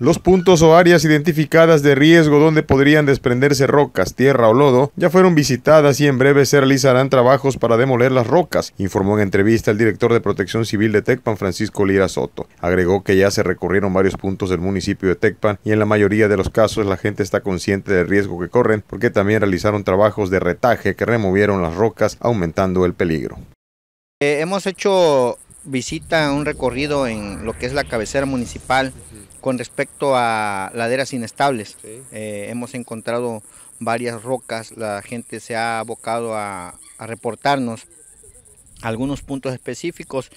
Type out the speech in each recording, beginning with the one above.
Los puntos o áreas identificadas de riesgo donde podrían desprenderse rocas, tierra o lodo ya fueron visitadas y en breve se realizarán trabajos para demoler las rocas, informó en entrevista el director de Protección Civil de Tecpan, Francisco Lira Soto. Agregó que ya se recorrieron varios puntos del municipio de Tecpan y en la mayoría de los casos la gente está consciente del riesgo que corren porque también realizaron trabajos de retaje que removieron las rocas aumentando el peligro. Eh, hemos hecho visita, a un recorrido en lo que es la cabecera municipal con respecto a laderas inestables. Eh, hemos encontrado varias rocas, la gente se ha abocado a, reportarnos algunos puntos específicos.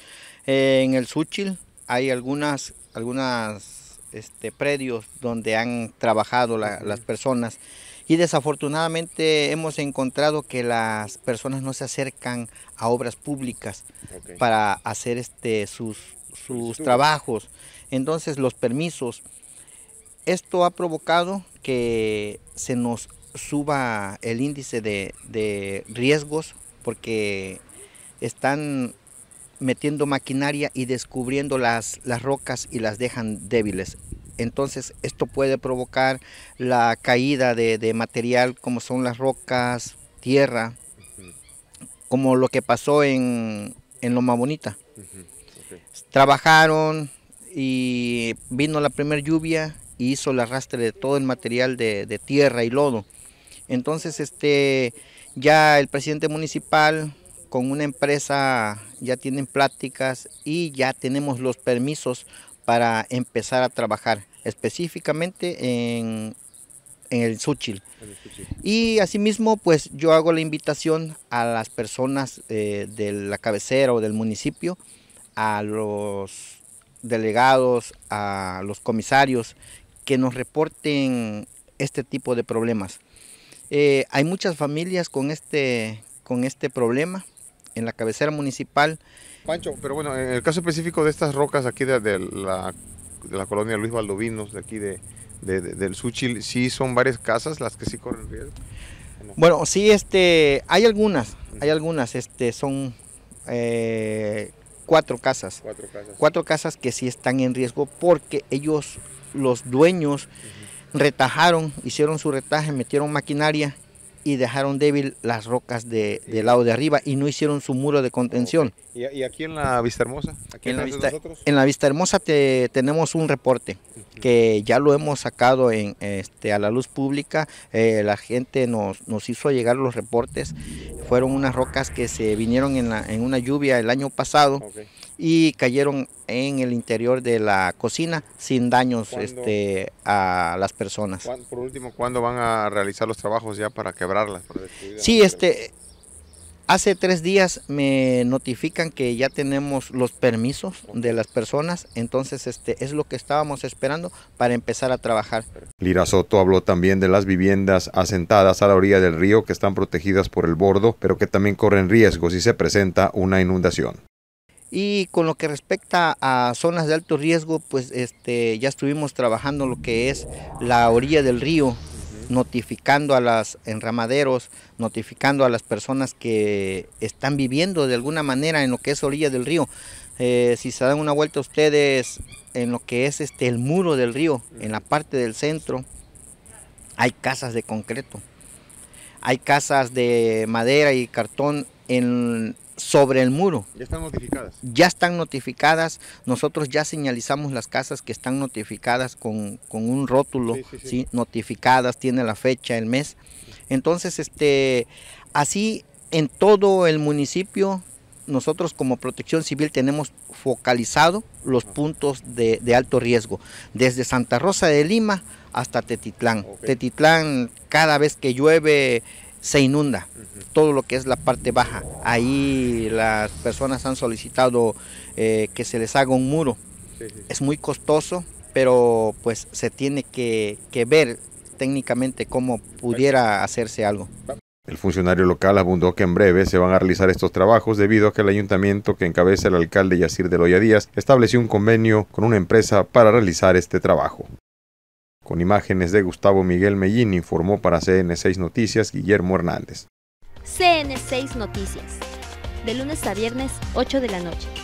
Eh, en el Suchil hay algunas, algunas este, predios donde han trabajado las personas y desafortunadamente hemos encontrado que las personas no se acercan a obras públicas para hacer este, sus sus trabajos, entonces los permisos. Esto ha provocado que se nos suba el índice de, riesgos porque están metiendo maquinaria y descubriendo las, las rocas y las dejan débiles. Entonces esto puede provocar la caída de, de, material como son las rocas, tierra, como lo que pasó en, en Loma Bonita. Trabajaron y vino la primera lluvia y hizo el arrastre de todo el material de, tierra y lodo. Entonces este, ya el presidente municipal con una empresa ya tienen pláticas y ya tenemos los permisos para empezar a trabajar específicamente en, el Suchil. Y asimismo, pues yo hago la invitación a las personas eh, de la cabecera o del municipio a los delegados, a los comisarios, que nos reporten este tipo de problemas. Eh, hay muchas familias con este, con este problema en la cabecera municipal. Pancho, pero bueno, en el caso específico de estas rocas aquí de, la, colonia Luis Valdovinos, de aquí de, del Suchil, ¿sí son varias casas las que sí corren riesgo? Bueno, sí, este, hay algunas, hay algunas, este, son eh, cuatro casas. Cuatro casas. que sí están en riesgo porque ellos, los dueños, retajaron, hicieron su retaje, metieron maquinaria y dejaron débil las rocas de, del lado de arriba y no hicieron su muro de contención. ¿Y, aquí en la Vista Hermosa? Aquí en, la vista, en la vista Hermosa te, tenemos un reporte que ya lo hemos sacado en, este, a la luz pública. Eh, la gente nos, nos hizo llegar los reportes fueron unas rocas que se vinieron en, una lluvia el año pasado y cayeron en el interior de la cocina sin daños este, a las personas. Por último, ¿cuándo van a realizar los trabajos ya para quebrarlas? sí, este, Hace tres días me notifican que ya tenemos los permisos de las personas, entonces este es lo que estábamos esperando para empezar a trabajar. Lira Soto habló también de las viviendas asentadas a la orilla del río que están protegidas por el bordo, pero que también corren riesgo si se presenta una inundación. Y con lo que respecta a zonas de alto riesgo, pues este, ya estuvimos trabajando lo que es la orilla del río, notificando a las enramaderos, notificando a las personas que están viviendo de alguna manera en lo que es orilla del río. Eh, si se dan una vuelta ustedes en lo que es este el muro del río, en la parte del centro, hay casas de concreto, hay casas de madera y cartón en, sobre el muro. Ya están notificadas. Ya están notificadas. Nosotros ya señalizamos las casas que están notificadas con, un rótulo, notificadas, tiene la fecha, el mes. Entonces, este, así en todo el municipio, nosotros como protección civil tenemos focalizado los puntos de, alto riesgo, desde Santa Rosa de Lima hasta Tetitlán. Tetitlán, cada vez que llueve se inunda todo lo que es la parte baja. Ahí las personas han solicitado eh, que se les haga un muro. Es muy costoso, pero pues se tiene que, que ver técnicamente cómo pudiera hacerse algo. El funcionario local abundó que en breve se van a realizar estos trabajos debido a que el ayuntamiento que encabeza el alcalde Yacir de Loya Díaz estableció un convenio con una empresa para realizar este trabajo. Con imágenes de Gustavo Miguel Mellín informó para CN6 Noticias Guillermo Hernández. CN6 Noticias, de lunes a viernes 8 de la noche.